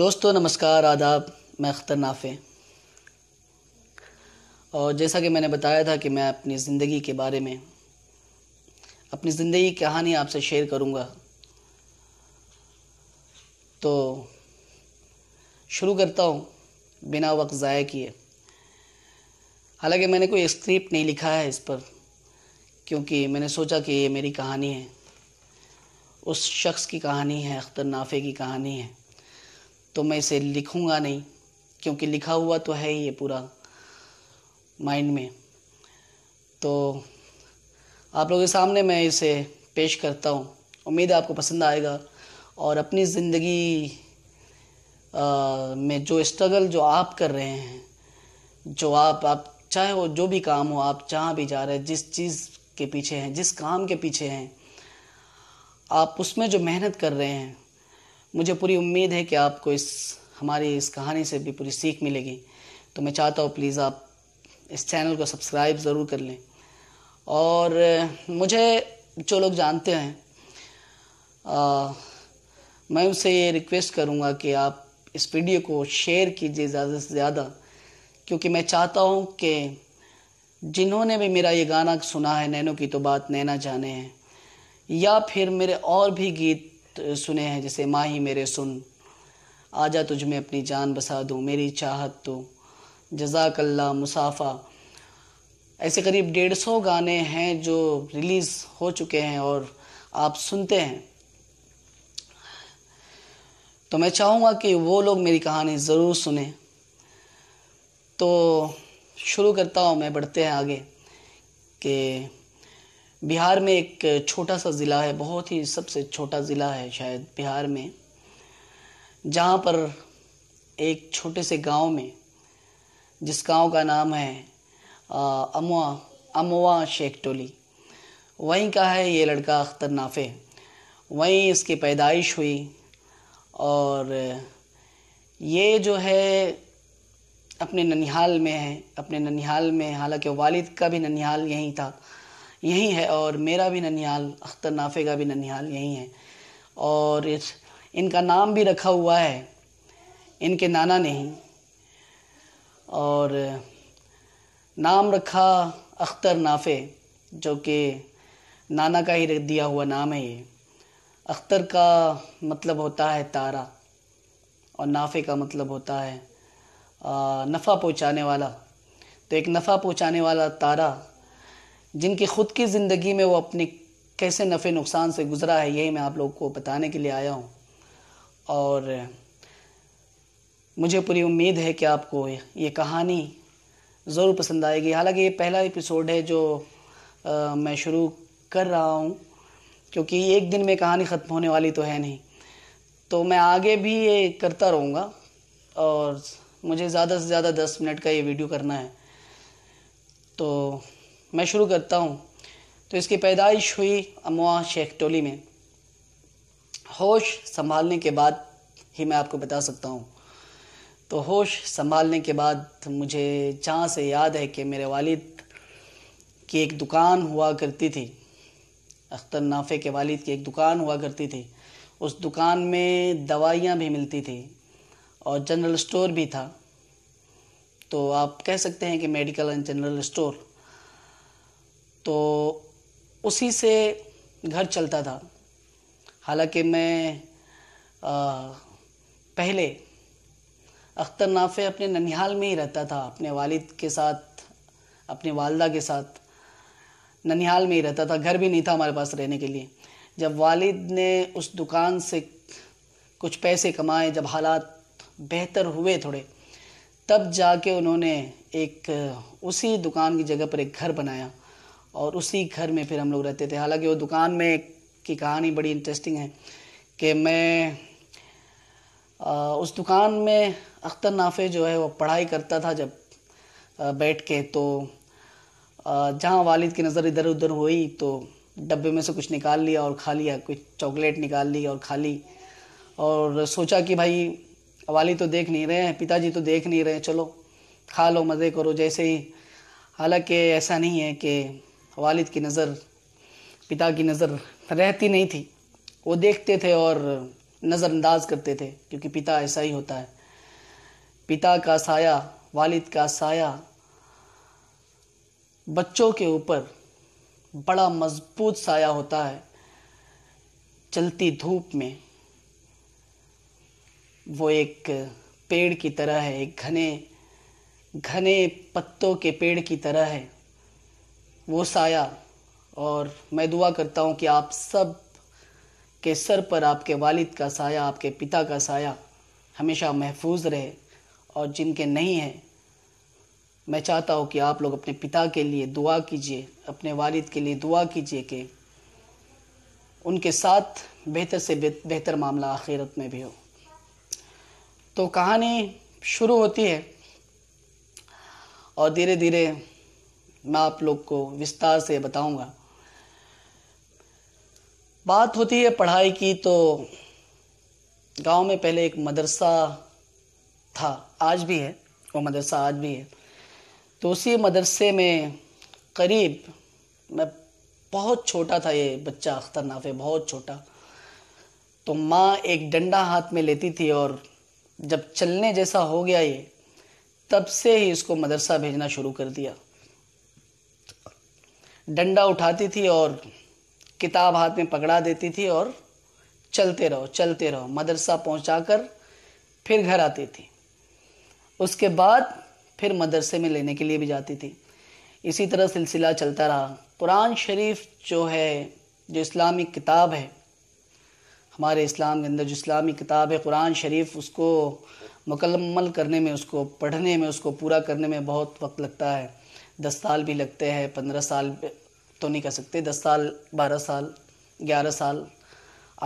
दोस्तों नमस्कार आदाब मैं अख्तर नाफे और जैसा कि मैंने बताया था कि मैं अपनी ज़िंदगी के बारे में अपनी ज़िंदगी की कहानी आपसे शेयर करूँगा तो शुरू करता हूँ बिना वक्त ज़ाय किए हालांकि मैंने कोई स्क्रिप्ट नहीं लिखा है इस पर क्योंकि मैंने सोचा कि ये मेरी कहानी है उस शख्स की कहानी है अख्तर नाफे की कहानी है तो मैं इसे लिखूँगा नहीं क्योंकि लिखा हुआ तो है ही ये पूरा माइंड में तो आप लोगों के सामने मैं इसे पेश करता हूँ उम्मीद है आपको पसंद आएगा और अपनी ज़िंदगी में जो स्ट्रगल जो आप कर रहे हैं जो आप आप चाहे वो जो भी काम हो आप जहाँ भी जा रहे हैं जिस चीज़ के पीछे हैं जिस काम के पीछे हैं आप उसमें जो मेहनत कर रहे हैं मुझे पूरी उम्मीद है कि आपको इस हमारी इस कहानी से भी पूरी सीख मिलेगी तो मैं चाहता हूँ प्लीज़ आप इस चैनल को सब्सक्राइब ज़रूर कर लें और मुझे जो लोग जानते हैं आ, मैं उनसे ये रिक्वेस्ट करूँगा कि आप इस वीडियो को शेयर कीजिए ज़्यादा से ज़्यादा क्योंकि मैं चाहता हूँ कि जिन्होंने भी मेरा ये गाना सुना है नैनो की तो बात नैना जाने हैं या फिर मेरे और भी गीत सुने हैं जैसे माँ ही मेरे सुन आजा तुझ में अपनी जान बसा दूँ मेरी चाहत तो जजाकल्ला मुसाफा ऐसे करीब डेढ़ सौ गाने हैं जो रिलीज़ हो चुके हैं और आप सुनते हैं तो मैं चाहूँगा कि वो लोग मेरी कहानी ज़रूर सुने तो शुरू करता हूँ मैं बढ़ते हैं आगे कि बिहार में एक छोटा सा ज़िला है बहुत ही सबसे छोटा ज़िला है शायद बिहार में जहाँ पर एक छोटे से गांव में जिस गांव का नाम है अमवा अमवा शेख टोली वहीं का है ये लड़का अख्तर नाफे वहीं इसकी पैदाइश हुई और ये जो है अपने ननिहाल में है अपने ननिहाल में हालांकि वालिद का भी ननिहाल यहीं था यहीं है और मेरा भी ननिहाल अख्तर नाफे का भी ननिहाल यहीं है और इस इनका नाम भी रखा हुआ है इनके नाना ने ही और नाम रखा अख्तर नाफे जो कि नाना का ही दिया हुआ नाम है ये अख्तर का मतलब होता है तारा और नाफे का मतलब होता है नफ़ा पहुंचाने वाला तो एक नफ़ा पहुंचाने वाला तारा जिनकी ख़ुद की ज़िंदगी में वो अपने कैसे नफ़े नुकसान से गुज़रा है यही मैं आप लोग को बताने के लिए आया हूँ और मुझे पूरी उम्मीद है कि आपको ये कहानी ज़रूर पसंद आएगी हालांकि ये पहला एपिसोड है जो आ, मैं शुरू कर रहा हूँ क्योंकि एक दिन में कहानी ख़त्म होने वाली तो है नहीं तो मैं आगे भी ये करता रहूँगा और मुझे ज़्यादा से ज़्यादा दस मिनट का ये वीडियो करना है तो मैं शुरू करता हूँ तो इसकी पैदाइश हुई अमवा शेख टोली में होश संभालने के बाद ही मैं आपको बता सकता हूँ तो होश संभालने के बाद मुझे जहाँ से याद है कि मेरे वालिद की एक दुकान हुआ करती थी अख्तर नाफे के वालिद की एक दुकान हुआ करती थी उस दुकान में दवाइयाँ भी मिलती थी और जनरल स्टोर भी था तो आप कह सकते हैं कि मेडिकल एंड जनरल स्टोर तो उसी से घर चलता था हालांकि मैं आ, पहले अख्तर नाफे अपने ननिहाल में ही रहता था अपने वालिद के साथ अपने वालदा के साथ ननिहाल में ही रहता था घर भी नहीं था हमारे पास रहने के लिए जब वालिद ने उस दुकान से कुछ पैसे कमाए जब हालात बेहतर हुए थोड़े तब जाके उन्होंने एक उसी दुकान की जगह पर एक घर बनाया और उसी घर में फिर हम लोग रहते थे हालांकि वो दुकान में की कहानी बड़ी इंटरेस्टिंग है कि मैं आ, उस दुकान में अख्तर नाफे जो है वो पढ़ाई करता था जब आ, बैठ के तो जहाँ वालिद की नज़र इधर उधर हुई तो डब्बे में से कुछ निकाल लिया और खा लिया कुछ चॉकलेट निकाल ली और खा ली और सोचा कि भाई वालिद तो देख नहीं रहे हैं पिताजी तो देख नहीं रहे हैं चलो खा लो मज़े करो जैसे ही हालांकि ऐसा नहीं है कि वालिद की नज़र पिता की नज़र रहती नहीं थी वो देखते थे और नज़रअंदाज करते थे क्योंकि पिता ऐसा ही होता है पिता का साया वालिद का साया बच्चों के ऊपर बड़ा मजबूत साया होता है चलती धूप में वो एक पेड़ की तरह है एक घने घने पत्तों के पेड़ की तरह है वो साया और मैं दुआ करता हूँ कि आप सब के सर पर आपके वालिद का साया आपके पिता का साया हमेशा महफूज रहे और जिनके नहीं हैं मैं चाहता हूँ कि आप लोग अपने पिता के लिए दुआ कीजिए अपने वालिद के लिए दुआ कीजिए कि उनके साथ बेहतर से बेहतर मामला आखिरत में भी हो तो कहानी शुरू होती है और धीरे धीरे मैं आप लोग को विस्तार से बताऊंगा बात होती है पढ़ाई की तो गांव में पहले एक मदरसा था आज भी है वो मदरसा आज भी है तो उसी मदरसे में करीब मैं बहुत छोटा था ये बच्चा अख्तर नाफे बहुत छोटा तो माँ एक डंडा हाथ में लेती थी और जब चलने जैसा हो गया ये तब से ही इसको मदरसा भेजना शुरू कर दिया डंडा उठाती थी और किताब हाथ में पकड़ा देती थी और चलते रहो चलते रहो मदरसा कर फिर घर आती थी उसके बाद फिर मदरसे में लेने के लिए भी जाती थी इसी तरह सिलसिला चलता रहा कुरान शरीफ जो है जो इस्लामी किताब है हमारे इस्लाम के अंदर जो इस्लामी किताब है कुरान शरीफ उसको मुकम्मल करने में उसको पढ़ने में उसको पूरा करने में बहुत वक्त लगता है दस साल भी लगते हैं पंद्रह साल तो नहीं कर सकते दस साल बारह साल ग्यारह साल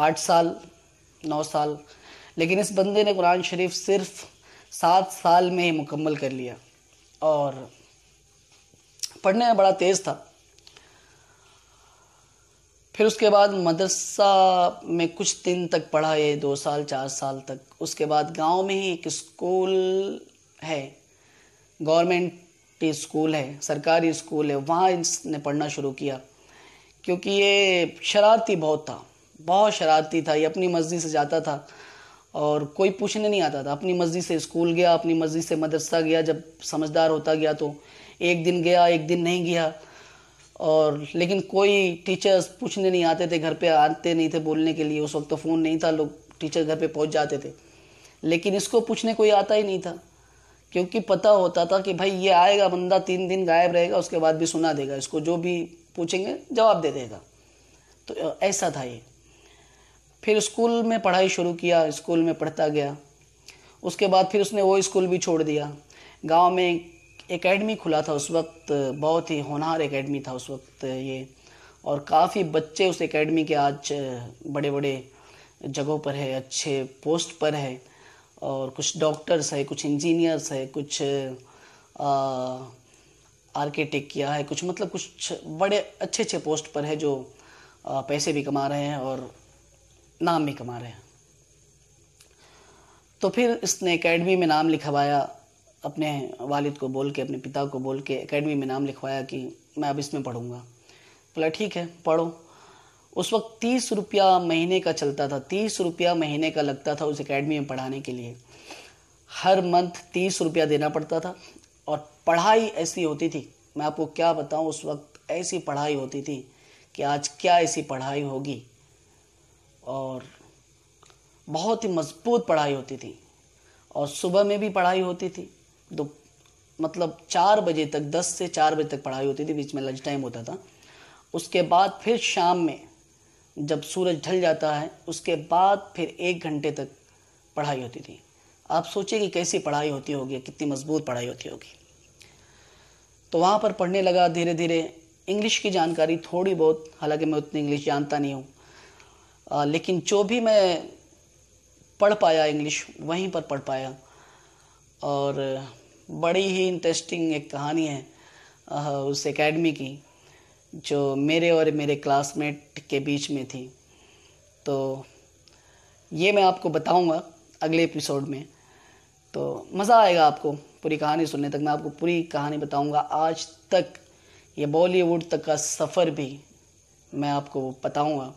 आठ साल नौ साल लेकिन इस बंदे ने कुरान शरीफ सिर्फ सात साल में ही मुकम्मल कर लिया और पढ़ने में बड़ा तेज़ था फिर उसके बाद मदरसा में कुछ दिन तक पढ़ा ये दो साल चार साल तक उसके बाद गांव में ही एक स्कूल है गवर्नमेंट पे स्कूल है सरकारी स्कूल है वहाँ इसने पढ़ना शुरू किया क्योंकि ये शरारती बहुत था बहुत शरारती था ये अपनी मर्ज़ी से जाता था और कोई पूछने नहीं आता था अपनी मर्ज़ी से स्कूल गया अपनी मर्ज़ी से मदरसा गया जब समझदार होता गया तो एक दिन गया एक दिन नहीं गया और लेकिन कोई टीचर्स पूछने नहीं आते थे घर पे आते नहीं थे बोलने के लिए उस वक्त तो फ़ोन नहीं था लोग टीचर घर पे पहुंच जाते थे लेकिन इसको पूछने कोई आता ही नहीं था क्योंकि पता होता था कि भाई ये आएगा बंदा तीन दिन गायब रहेगा उसके बाद भी सुना देगा इसको जो भी पूछेंगे जवाब दे देगा तो ऐसा था ये फिर स्कूल में पढ़ाई शुरू किया स्कूल में पढ़ता गया उसके बाद फिर उसने वो स्कूल भी छोड़ दिया गांव में एकेडमी खुला था उस वक्त बहुत ही होनहार एकेडमी था उस वक्त ये और काफ़ी बच्चे उस एकेडमी के आज बड़े बड़े जगहों पर है अच्छे पोस्ट पर है और कुछ डॉक्टर्स है कुछ इंजीनियर्स है कुछ आर्किटेक्ट किया है कुछ मतलब कुछ बड़े अच्छे अच्छे पोस्ट पर है जो आ, पैसे भी कमा रहे हैं और नाम भी कमा रहे हैं तो फिर इसने एकेडमी में नाम लिखवाया अपने वालिद को बोल के अपने पिता को बोल के एकेडमी में नाम लिखवाया कि मैं अब इसमें पढ़ूंगा बोला ठीक है पढ़ो उस वक्त तीस रुपया महीने का चलता था तीस रुपया महीने का लगता था उस एकेडमी में पढ़ाने के लिए हर मंथ तीस रुपया देना पड़ता था और पढ़ाई ऐसी होती थी मैं आपको क्या बताऊं उस वक्त ऐसी पढ़ाई होती थी कि आज क्या ऐसी पढ़ाई होगी और बहुत ही मजबूत पढ़ाई होती थी और सुबह में भी पढ़ाई होती थी दो मतलब चार बजे तक दस से चार बजे तक पढ़ाई होती थी बीच में लंच टाइम होता था उसके बाद फिर शाम में जब सूरज ढल जाता है उसके बाद फिर एक घंटे तक पढ़ाई होती थी आप सोचिए कि कैसी पढ़ाई होती होगी कितनी मजबूत पढ़ाई होती होगी तो वहाँ पर पढ़ने लगा धीरे धीरे इंग्लिश की जानकारी थोड़ी बहुत हालांकि मैं उतनी इंग्लिश जानता नहीं हूँ लेकिन जो भी मैं पढ़ पाया इंग्लिश वहीं पर पढ़ पाया और बड़ी ही इंटरेस्टिंग एक कहानी है उस एकेडमी की जो मेरे और मेरे क्लासमेट के बीच में थी तो ये मैं आपको बताऊंगा अगले एपिसोड में तो मज़ा आएगा आपको पूरी कहानी सुनने तक मैं आपको पूरी कहानी बताऊंगा आज तक ये बॉलीवुड तक का सफ़र भी मैं आपको बताऊंगा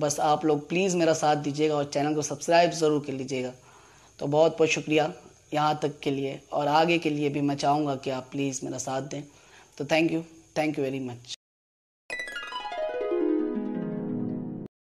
बस आप लोग प्लीज़ मेरा साथ दीजिएगा और चैनल को सब्सक्राइब ज़रूर कर लीजिएगा तो बहुत बहुत शुक्रिया यहाँ तक के लिए और आगे के लिए भी मैं चाहूँगा कि आप प्लीज़ मेरा साथ दें तो thank you thank you very much